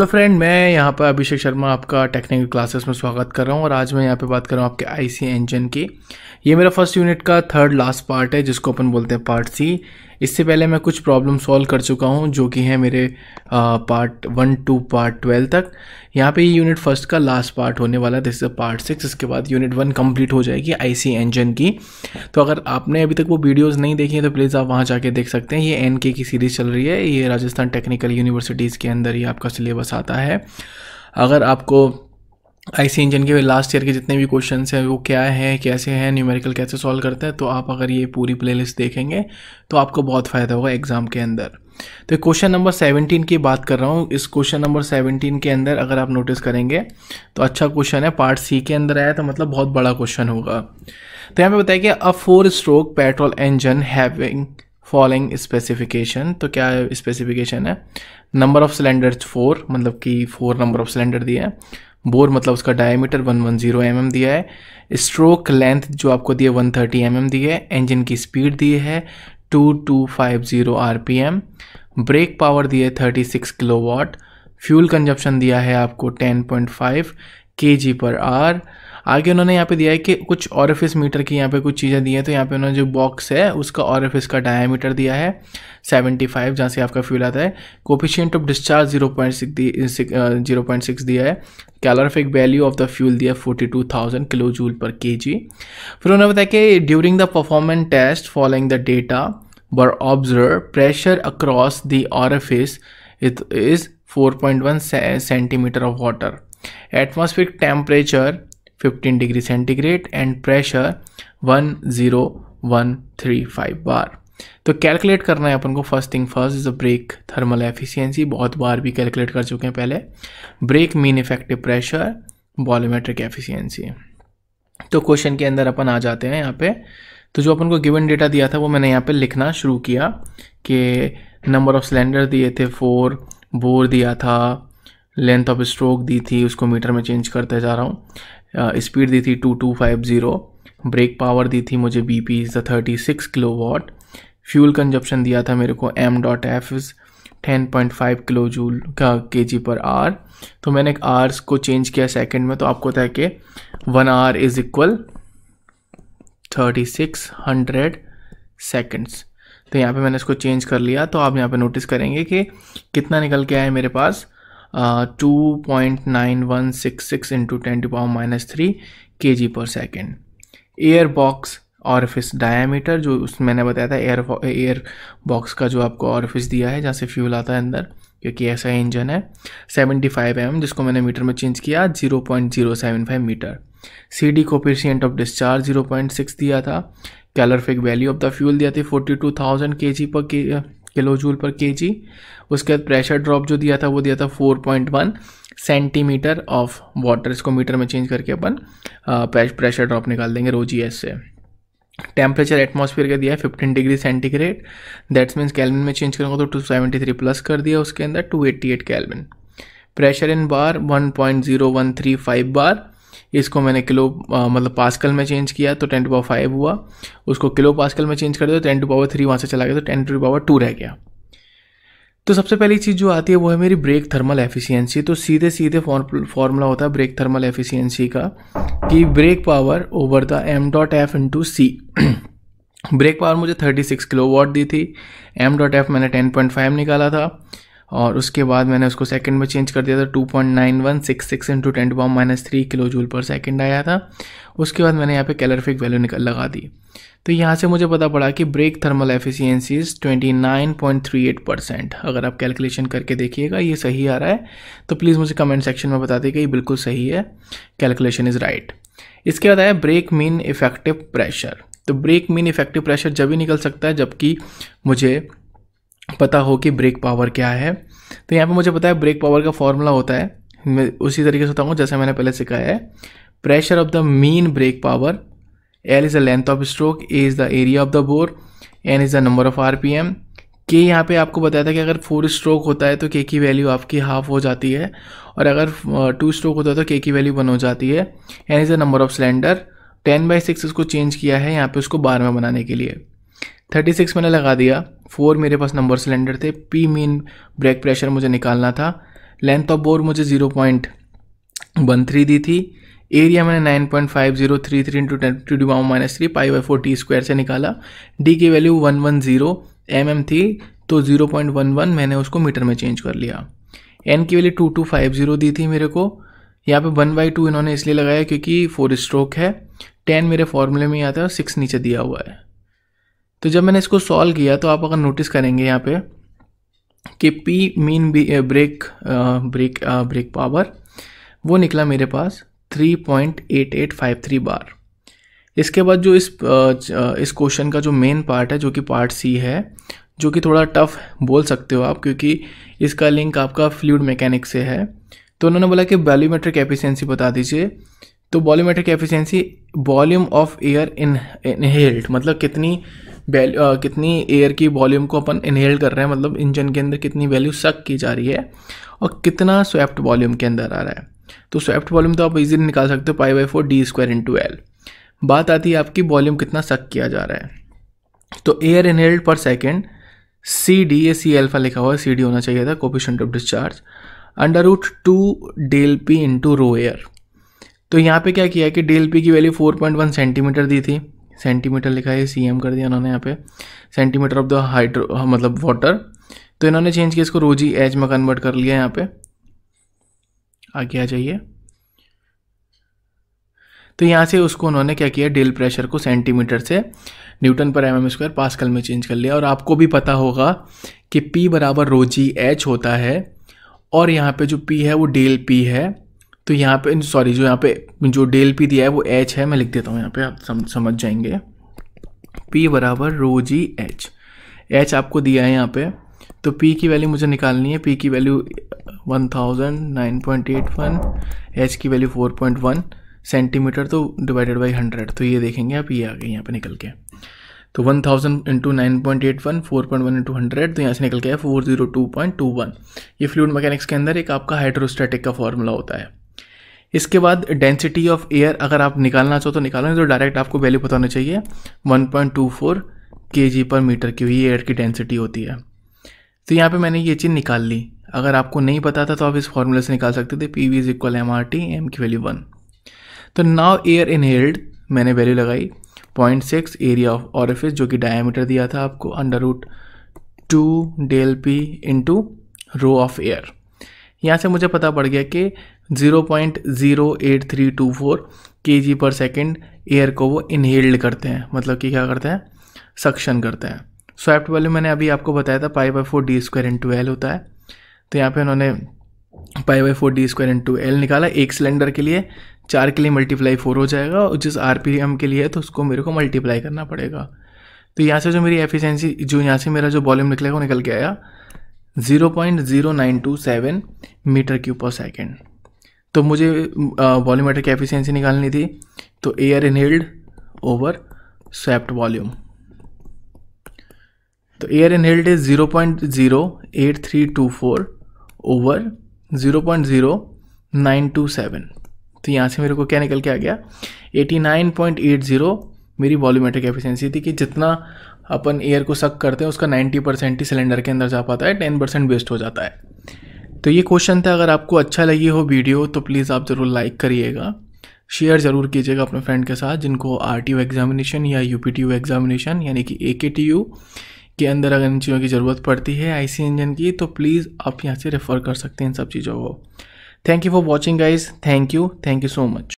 hello friend मैं यहाँ पर अभिषेक शर्मा आपका टेक्निकल क्लासेस में स्वागत कर रहा हूँ और आज मैं यहाँ पे बात कर रहा हूँ आपके आईसी इंजन की ये मेरा फर्स्ट यूनिट का थर्ड लास्ट पार्ट है जिसको अपन बोलते हैं पार्ट सी इससे पहले मैं कुछ प्रॉब्लम सॉल्व कर चुका हूँ जो कि है मेरे part one two part twelve तक यहाँ पे यूनिट फर्स्ट का लास्ट पार्ट होने वाला दिस इज पार्ट सिक्स इसके बाद यूनिट वन कंप्लीट हो जाएगी आईसी इंजन की तो अगर आपने अभी तक वो वीडियोज़ नहीं देखी है तो प्लीज़ आप वहाँ जाके देख सकते हैं ये एन की सीरीज़ चल रही है ये राजस्थान टेक्निकल यूनिवर्सिटीज़ के अंदर ही आपका सिलेबस आता है अगर आपको आईसी इंजन के लास्ट ईयर के जितने भी क्वेश्चन हैं वो क्या है कैसे हैं न्यूमेरिकल कैसे सॉल्व करते हैं तो आप अगर ये पूरी प्लेलिस्ट देखेंगे तो आपको बहुत फ़ायदा होगा एग्ज़ाम के अंदर तो क्वेश्चन नंबर सेवनटीन की बात कर रहा हूँ इस क्वेश्चन नंबर सेवनटीन के अंदर अगर आप नोटिस करेंगे तो अच्छा क्वेश्चन है पार्ट सी के अंदर आया तो मतलब बहुत बड़ा क्वेश्चन होगा तो यहाँ पे बताया कि a four stroke petrol engine having following specification तो क्या स्पेसिफिकेशन है नंबर ऑफ सिलेंडर फोर मतलब कि फोर नंबर ऑफ सिलेंडर दिए हैं बोर मतलब उसका डायमीटर 110 वन mm दिया है स्ट्रोक लेंथ जो आपको दिया वन थर्टी एम दी है इंजन की स्पीड दी है 2250 आरपीएम ब्रेक पावर दी है 36 किलोवाट फ्यूल कंजप्शन दिया है आपको 10.5 केजी पर आर आगे उन्होंने यहाँ पे दिया है कि कुछ ऑरिफिस मीटर की यहाँ पे कुछ चीज़ें दी हैं तो यहाँ पे उन्होंने जो बॉक्स है उसका ऑरिफिस का डायमीटर दिया है 75 जहाँ से आपका फ्यूल आता है coefficient of discharge zero 0.6 zero point six दिया है calorific value of the fuel दिया forty two thousand kilo joule पर के जी फिर उन्होंने बताया कि during the performance test following the data बर observe pressure across the orifice it is four point one centimetre of water atmospheric temperature 15 degree centigrade and pressure 10135 bar तो calculate करना है अपन को first thing first is a brake thermal efficiency बहुत बार भी calculate कर चुके हैं पहले brake mean effective pressure volumetric efficiency तो क्वेश्चन के अंदर अपन आ जाते हैं यहाँ पे तो जो अपन को गिवन डेटा दिया था वो मैंने यहाँ पे लिखना शुरू किया कि नंबर ऑफ सिलेंडर दिए थे फोर बोर दिया था लेंथ ऑफ स्ट्रोक दी थी उसको मीटर में चेंज करते जा रहा हूँ स्पीड uh, दी थी two two five zero brake power दी थी मुझे B P thirty six kilo watt fuel consumption दिया था मेरे को M dot F ten point five kilo joule का के जी पर आर तो मैंने आर्स को चेंज किया सेकेंड में तो आपको था कि one R is equal thirty six hundred seconds तो यहाँ पे मैंने इसको चेंज कर लिया तो आप यहाँ पे नोटिस करेंगे कि कितना निकल के आया मेरे पास two point nine one six six into ten two power minus three K G पर second air box orifice diameter जो उस मैंने बताया था एयर एयर बॉक्स का जो आपको ऑरफिस दिया है जहाँ से फ्यूल आता है अंदर क्योंकि ऐसा इंजन है 75 फाइव एम जिसको मैंने मीटर में चेंज किया 0.075 metre C D coefficient of discharge 0.6 दिया था calorific value of the fuel दिया थी 42,000 टू पर के किलो जूल पर के जी उसके बाद प्रेशर ड्रॉप जो दिया था वो दिया था 4.1 सेंटीमीटर ऑफ वाटर इसको मीटर में चेंज करके अपन प्रेशर ड्रॉप निकाल देंगे रोजी एस से टेम्परेचर एटमोसफियर का दिया है fifteen degree centigrade that's means kelvin में चेंज करूँगा तो टू सेवेंटी थ्री प्लस कर दिया उसके अंदर two eighty eight kelvin pressure in bar one point zero one three five bar इसको मैंने किलो आ, मतलब पास्कल में चेंज किया तो टेन टू पावर फाइव हुआ उसको किलो पास्कल में चेंज कर दिया तो टेन टू पावर थ्री वहाँ से चला गया तो टेन टू पावर टू रह गया तो सबसे पहली चीज़ जो आती है वो है मेरी ब्रेक थर्मल एफिशिएंसी तो सीधे सीधे फॉर्मूला होता है ब्रेक थर्मल एफिशिएंसी का कि brake power over the M dot F into C brake power मुझे 36 किलो वॉट दी थी एम डॉट एफ मैंने 10.5 निकाला था और उसके बाद मैंने उसको सेकंड में चेंज कर दिया था two point nine one six six into ten बॉम माइनस थ्री किलो जूल पर सेकंड आया था उसके बाद मैंने यहाँ पे कैलरफिक वैल्यू निकल लगा दी तो यहाँ से मुझे पता पड़ा कि ब्रेक थर्मल एफिशिएंसीज 29.38 परसेंट अगर आप कैलकुलेशन करके देखिएगा ये सही आ रहा है तो प्लीज़ मुझे कमेंट सेक्शन में बता दें कि ये बिल्कुल सही है कैलकुलेशन इज़ राइट इसके बाद आया ब्रेक मीन इफेक्टिव प्रेशर तो ब्रेक मीन इफेक्टिव प्रेशर जब ही निकल सकता है जबकि मुझे पता हो कि ब्रेक पावर क्या है तो यहाँ पे मुझे पता है ब्रेक पावर का फॉर्मूला होता है मैं उसी तरीके से बताऊँगा जैसे मैंने पहले सिखाया है pressure of the mean brake power L is the length of stroke A is the area of the bore N is the number of R P M के यहाँ पे आपको बताया था कि अगर फोर स्ट्रोक होता है तो के की वैल्यू आपकी हाफ हो जाती है और अगर टू स्ट्रोक होता है तो के की वैल्यू वन हो जाती है N is the number of cylinder ten by six इसको चेंज किया है यहाँ पे उसको बारह में बनाने के लिए थर्टी सिक्स मैंने लगा दिया फोर मेरे पास नंबर सिलेंडर थे पी मीन ब्रेक प्रेशर मुझे निकालना था लेंथ ऑफ बोर मुझे जीरो पॉइंट वन थ्री दी थी एरिया मैंने nine point five zero three three into ten to the minus three pi by four T square से निकाला डी की value one one zero M M थी तो zero point one one मैंने उसको मीटर में चेंज कर लिया एन की value two two five zero दी थी मेरे को यहाँ पे वन बाई टू इन्होंने इसलिए लगाया क्योंकि फोर स्ट्रोक है टेन मेरे फॉर्मूले में आता है और सिक्स नीचे दिया हुआ है तो जब मैंने इसको सॉल्व किया तो आप अगर नोटिस करेंगे यहाँ पे कि P mean brake brake brake power वो निकला मेरे पास 3.8853 बार इसके बाद जो इस uh, इस क्वेश्चन का जो मेन पार्ट है जो कि पार्ट सी है जो कि थोड़ा टफ बोल सकते हो आप क्योंकि इसका लिंक आपका फ्लूड मैकेनिक से है तो उन्होंने बोला कि वॉल्यूमेट्रिक एफिशिएंसी बता दीजिए तो volumetric efficiency volume of air in inhaled मतलब कितनी वैल्यू uh, कितनी एयर की वॉल्यूम को अपन इनहेल कर रहे हैं मतलब इंजन के अंदर कितनी वैल्यू सक की जा रही है और कितना स्वेप्ट वॉल्यूम के अंदर आ रहा है तो स्वेप्ट वॉल्यूम तो आप इजीली निकाल सकते हो pi by four D square into L बात आती है आपकी वॉल्यूम कितना सक किया जा रहा है तो air inhaled per second C D A C alpha लिखा हुआ है सी डी होना चाहिए था coefficient of discharge under root two del P into rho air तो यहाँ पे क्या किया है कि डेल पी की वैल्यू 4.1 सेंटीमीटर दी थी सेंटीमीटर लिखा है सी कर दिया उन्होंने यहाँ पे सेंटीमीटर ऑफ द हाइड्रो मतलब वाटर तो इन्होंने चेंज किया इसको रोजी एच में कन्वर्ट कर लिया यहाँ पे आगे आ जाइए तो यहाँ से उसको उन्होंने क्या किया डेल प्रेशर को सेंटीमीटर से न्यूटन पर एम एम स्क्वायर पासकल में चेंज कर लिया और आपको भी पता होगा कि पी बराबर रोजी एच होता है और यहाँ पे जो पी है वो डेल पी है तो यहाँ पे सॉरी जो यहाँ पे जो डेल पी दिया है वो एच है मैं लिख देता हूँ यहाँ पे आप सम, समझ जाएंगे पी बराबर रो जी एच एच आपको दिया है यहाँ पे तो पी की वैल्यू मुझे निकालनी है पी की value one thousand nine point eight one H की value four point one centimetre तो डिवाइडेड बाई हंड्रेड तो ये देखेंगे आप ये आ गए यहाँ पे निकल के तो one thousand into nine point eight one four point one into hundred तो यहाँ से निकल के है four zero two point two one ये फ्लूड मैकेनिक्स के अंदर एक आपका हाइड्रोस्टेटिक का फॉर्मूला होता है इसके बाद डेंसिटी ऑफ एयर अगर आप निकालना चाहो तो निकालो तो डायरेक्ट आपको वैल्यू पता होना चाहिए 1.24 जी पर मीटर की हुई एयर की डेंसिटी होती है तो यहाँ पे मैंने ये चीज़ निकाल ली अगर आपको नहीं पता था तो आप इस फॉर्मूले से निकाल सकते थे P V is equal M R T M की वैल्यू वन तो नाव एयर इनहेल्ड मैंने वैल्यू लगाई point six area of orifice जो कि डायमीटर दिया था आपको under root two del P into rho of air यहाँ से मुझे पता पड़ गया कि 0.08324 जी पर सेकेंड एयर को वो इनहेल्ड करते हैं मतलब कि क्या करते हैं सक्शन करते हैं स्वैप्ट वैल्यू मैंने अभी आपको बताया था pi by four D square two L होता है तो यहाँ पे उन्होंने pi by four D square two L निकाला एक सिलेंडर के लिए चार के लिए मल्टीप्लाई फोर हो जाएगा और जिस आर पी एम के लिए है तो उसको मेरे को मल्टीप्लाई करना पड़ेगा तो यहाँ से जो मेरी एफिशिएंसी जो यहाँ से मेरा जो वॉल्यूम निकलेगा वो निकल के आया 0.0927 मीटर क्यूब पर सेकेंड तो मुझे वॉल्यूमेट्रिक एफिशिएंसी निकालनी थी तो air inhaled over swept volume तो air inhaled is zero point zero eight three two four over zero point zero nine two seven तो यहाँ से मेरे को क्या निकल के आ गया eighty nine point eight zero मेरी वॉल्यूमेट्रिक एफिशिएंसी थी कि जितना अपन एयर को सक करते हैं उसका 90 परसेंट ही सिलेंडर के अंदर जा पाता है 10 परसेंट वेस्ट हो जाता है तो ये क्वेश्चन था अगर आपको अच्छा लगी हो वीडियो तो प्लीज़ आप ज़रूर लाइक करिएगा शेयर ज़रूर कीजिएगा अपने फ्रेंड के साथ जिनको आर टी एग्ज़ामिनेशन या U P T U examination यानी कि ए के टी यू के अंदर अगर इन चीज़ों की ज़रूरत पड़ती है आई सी इंजन की तो प्लीज़ आप यहाँ से रेफ़र कर सकते हैं इन सब चीज़ों को thank you for watching guys thank you thank you so much